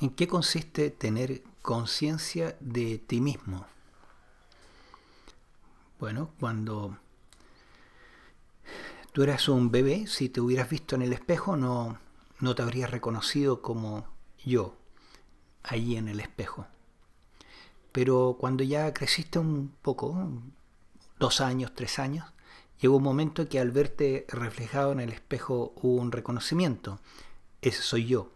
¿En qué consiste tener conciencia de ti mismo? Bueno, cuando tú eras un bebé, si te hubieras visto en el espejo, no, no te habrías reconocido como yo, allí en el espejo. Pero cuando ya creciste un poco, dos años, tres años, llegó un momento que al verte reflejado en el espejo hubo un reconocimiento. Ese soy yo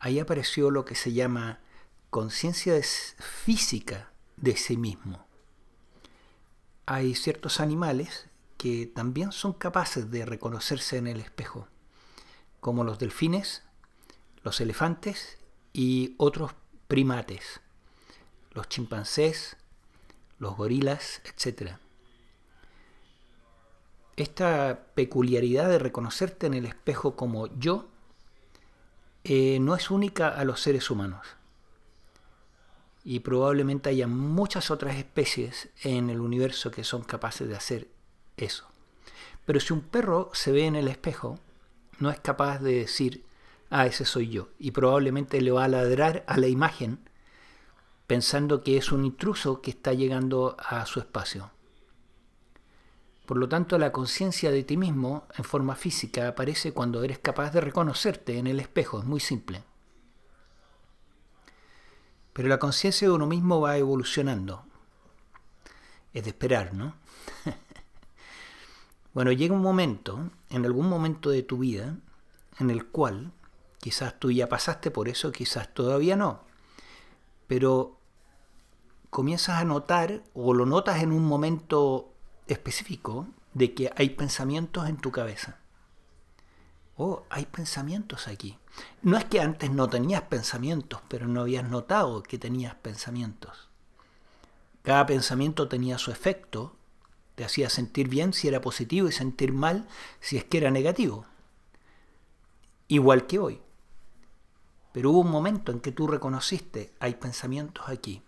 ahí apareció lo que se llama conciencia física de sí mismo. Hay ciertos animales que también son capaces de reconocerse en el espejo, como los delfines, los elefantes y otros primates, los chimpancés, los gorilas, etc. Esta peculiaridad de reconocerte en el espejo como yo eh, no es única a los seres humanos. Y probablemente haya muchas otras especies en el universo que son capaces de hacer eso. Pero si un perro se ve en el espejo, no es capaz de decir, ah, ese soy yo. Y probablemente le va a ladrar a la imagen pensando que es un intruso que está llegando a su espacio. Por lo tanto, la conciencia de ti mismo en forma física aparece cuando eres capaz de reconocerte en el espejo, es muy simple. Pero la conciencia de uno mismo va evolucionando. Es de esperar, ¿no? bueno, llega un momento, en algún momento de tu vida, en el cual quizás tú ya pasaste por eso, quizás todavía no, pero comienzas a notar o lo notas en un momento específico de que hay pensamientos en tu cabeza. o oh, hay pensamientos aquí. No es que antes no tenías pensamientos, pero no habías notado que tenías pensamientos. Cada pensamiento tenía su efecto, te hacía sentir bien si era positivo y sentir mal si es que era negativo. Igual que hoy. Pero hubo un momento en que tú reconociste, hay pensamientos aquí.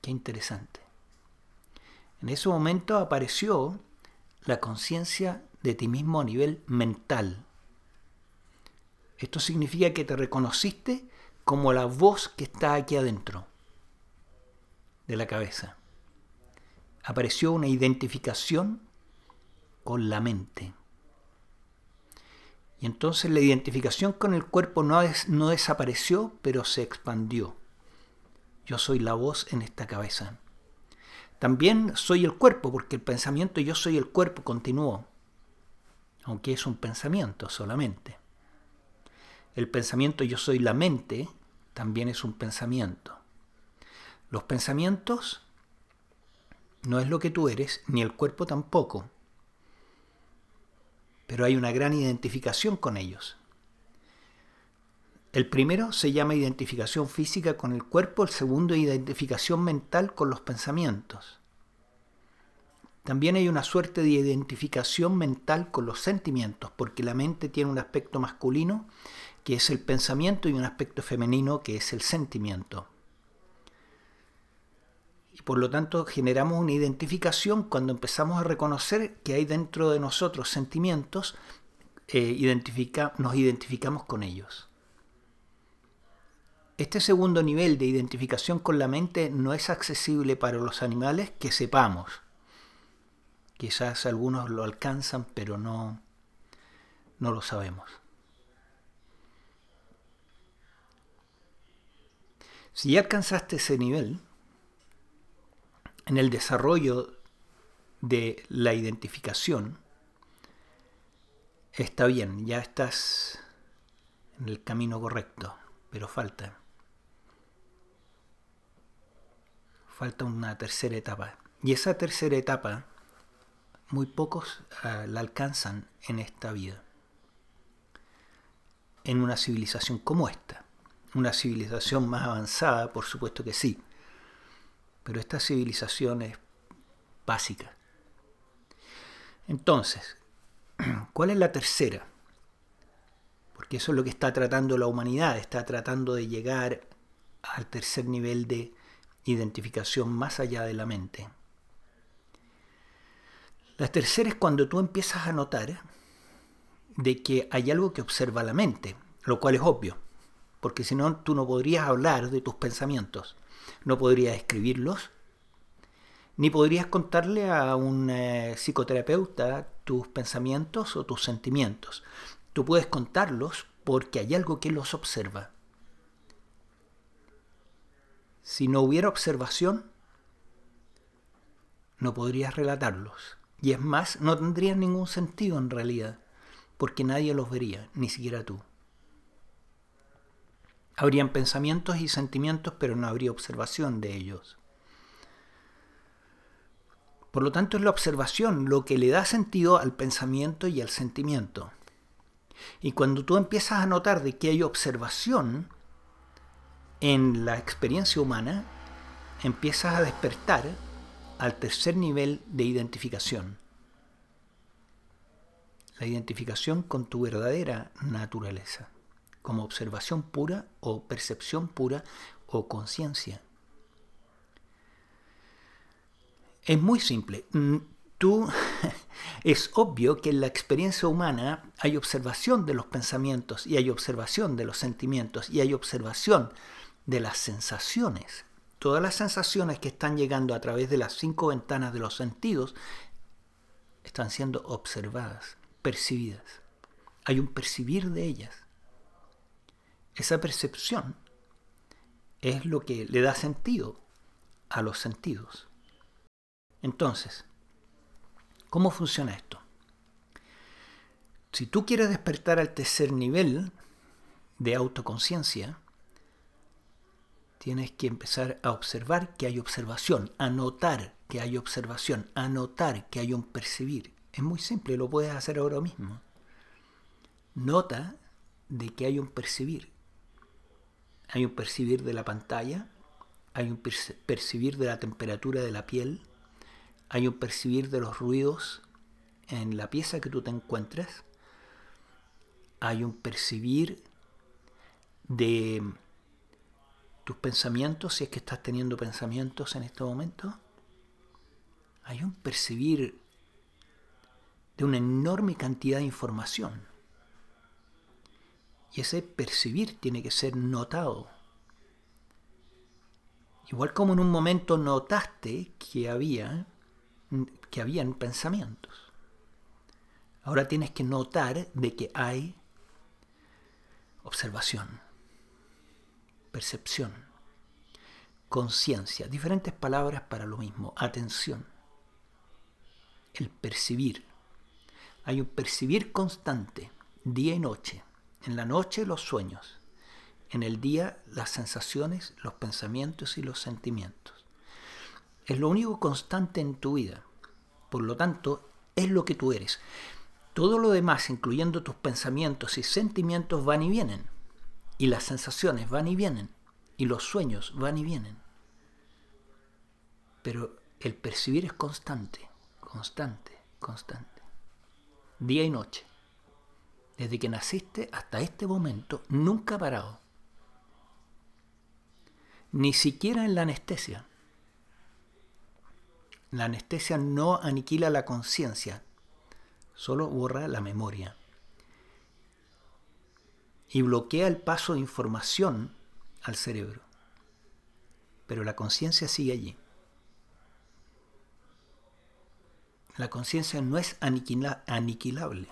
Qué interesante. En ese momento apareció la conciencia de ti mismo a nivel mental. Esto significa que te reconociste como la voz que está aquí adentro de la cabeza. Apareció una identificación con la mente. Y entonces la identificación con el cuerpo no, desapareció, pero se expandió. Yo soy la voz en esta cabeza. También soy el cuerpo, porque el pensamiento yo soy el cuerpo continuó, aunque es un pensamiento solamente. El pensamiento yo soy la mente también es un pensamiento. Los pensamientos no es lo que tú eres, ni el cuerpo tampoco, pero hay una gran identificación con ellos. El primero se llama identificación física con el cuerpo, el segundo identificación mental con los pensamientos. También hay una suerte de identificación mental con los sentimientos, porque la mente tiene un aspecto masculino que es el pensamiento y un aspecto femenino que es el sentimiento. Y por lo tanto generamos una identificación cuando empezamos a reconocer que hay dentro de nosotros sentimientos, eh, identifica, nos identificamos con ellos. Este segundo nivel de identificación con la mente no es accesible para los animales que sepamos. Quizás algunos lo alcanzan, pero no, no lo sabemos. Si ya alcanzaste ese nivel, en el desarrollo de la identificación, está bien, ya estás en el camino correcto, pero falta. falta una tercera etapa. Y esa tercera etapa muy pocos eh, la alcanzan en esta vida. En una civilización como esta. Una civilización más avanzada, por supuesto que sí. Pero esta civilización es básica. Entonces, ¿cuál es la tercera? Porque eso es lo que está tratando la humanidad. Está tratando de llegar al tercer nivel de identificación más allá de la mente. La tercera es cuando tú empiezas a notar de que hay algo que observa la mente, lo cual es obvio, porque si no tú no podrías hablar de tus pensamientos, no podrías escribirlos, ni podrías contarle a un eh, psicoterapeuta tus pensamientos o tus sentimientos. Tú puedes contarlos porque hay algo que los observa. Si no hubiera observación, no podrías relatarlos. Y es más, no tendrías ningún sentido en realidad, porque nadie los vería, ni siquiera tú. Habrían pensamientos y sentimientos, pero no habría observación de ellos. Por lo tanto, es la observación lo que le da sentido al pensamiento y al sentimiento. Y cuando tú empiezas a notar de que hay observación, en la experiencia humana empiezas a despertar al tercer nivel de identificación. La identificación con tu verdadera naturaleza, como observación pura o percepción pura o conciencia. Es muy simple. Mm, tú, es obvio que en la experiencia humana hay observación de los pensamientos y hay observación de los sentimientos y hay observación de las sensaciones. Todas las sensaciones que están llegando a través de las cinco ventanas de los sentidos están siendo observadas, percibidas. Hay un percibir de ellas. Esa percepción es lo que le da sentido a los sentidos. Entonces, ¿cómo funciona esto? Si tú quieres despertar al tercer nivel de autoconciencia, tienes que empezar a observar que hay observación, a notar que hay observación, a notar que hay un percibir. Es muy simple, lo puedes hacer ahora mismo. Nota de que hay un percibir. Hay un percibir de la pantalla, hay un percibir de la temperatura de la piel, hay un percibir de los ruidos en la pieza que tú te encuentras, hay un percibir de tus pensamientos, si es que estás teniendo pensamientos en este momento, hay un percibir de una enorme cantidad de información. Y ese percibir tiene que ser notado. Igual como en un momento notaste que había que habían pensamientos. Ahora tienes que notar de que hay observación percepción, conciencia, diferentes palabras para lo mismo, atención, el percibir. Hay un percibir constante, día y noche. En la noche los sueños, en el día las sensaciones, los pensamientos y los sentimientos. Es lo único constante en tu vida. Por lo tanto, es lo que tú eres. Todo lo demás, incluyendo tus pensamientos y sentimientos, van y vienen. Y las sensaciones van y vienen. Y los sueños van y vienen. Pero el percibir es constante, constante, constante. Día y noche. Desde que naciste hasta este momento, nunca parado. Ni siquiera en la anestesia. La anestesia no aniquila la conciencia, solo borra la memoria y bloquea el paso de información al cerebro. Pero la conciencia sigue allí. La conciencia no es aniquilable.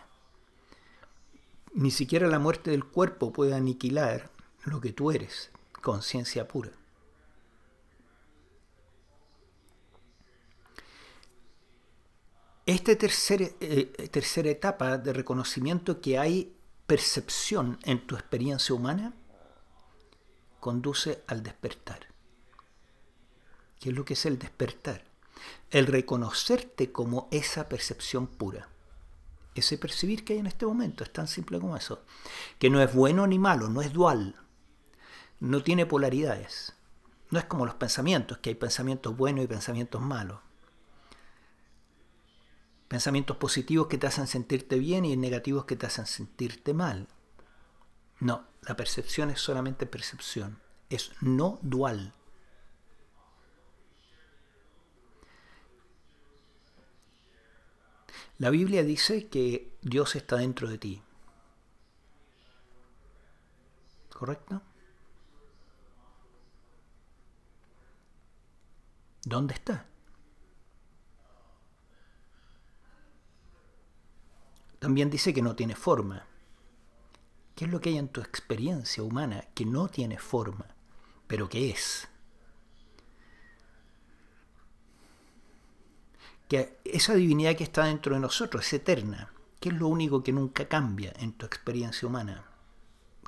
Ni siquiera la muerte del cuerpo puede aniquilar lo que tú eres, conciencia pura. Esta eh, tercera etapa de reconocimiento que hay percepción en tu experiencia humana conduce al despertar. ¿Qué es lo que es el despertar? El reconocerte como esa percepción pura. Ese percibir que hay en este momento es tan simple como eso. Que no es bueno ni malo, no es dual, no tiene polaridades. No es como los pensamientos, que hay pensamientos buenos y pensamientos malos. Pensamientos positivos que te hacen sentirte bien y negativos que te hacen sentirte mal. No, la percepción es solamente percepción, es no dual. La Biblia dice que Dios está dentro de ti. ¿Correcto? ¿Dónde está? también dice que no tiene forma. ¿Qué es lo que hay en tu experiencia humana que no tiene forma, pero que es? Que esa divinidad que está dentro de nosotros es eterna. ¿Qué es lo único que nunca cambia en tu experiencia humana?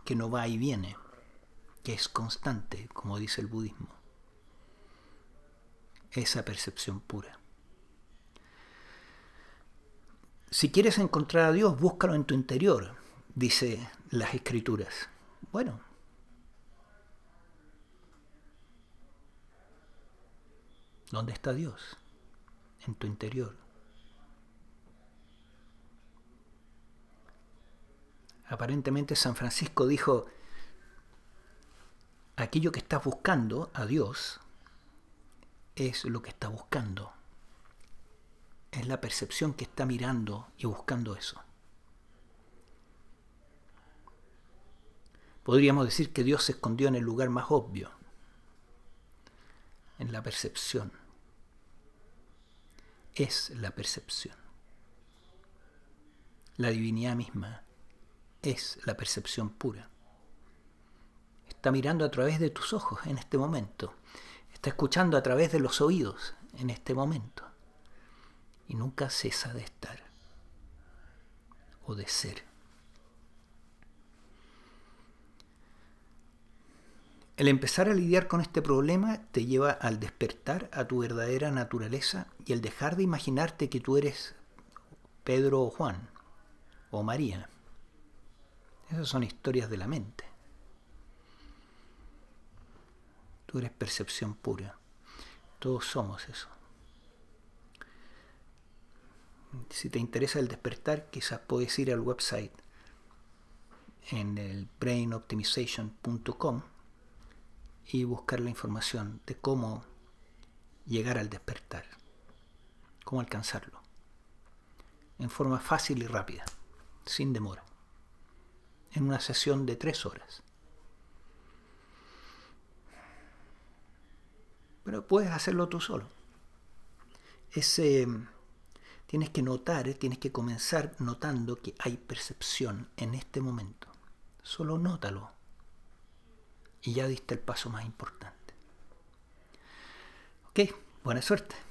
Que no va y viene, que es constante, como dice el budismo. Esa percepción pura. Si quieres encontrar a Dios, búscalo en tu interior, dice las escrituras. Bueno. ¿Dónde está Dios? En tu interior. Aparentemente San Francisco dijo, aquello que estás buscando a Dios es lo que está buscando es la percepción que está mirando y buscando eso. Podríamos decir que Dios se escondió en el lugar más obvio, en la percepción. Es la percepción. La divinidad misma es la percepción pura. Está mirando a través de tus ojos en este momento. Está escuchando a través de los oídos en este momento y nunca cesa de estar o de ser. El empezar a lidiar con este problema te lleva al despertar a tu verdadera naturaleza y el dejar de imaginarte que tú eres Pedro o Juan o María. Esas son historias de la mente. Tú eres percepción pura. Todos somos eso. Si te interesa el despertar, quizás puedes ir al website en el brainoptimization.com y buscar la información de cómo llegar al despertar, cómo alcanzarlo, en forma fácil y rápida, sin demora, en una sesión de tres horas. Pero puedes hacerlo tú solo. Ese Tienes que notar, eh, tienes que comenzar notando que hay percepción en este momento. Solo nótalo. Y ya diste el paso más importante. Ok, buena suerte.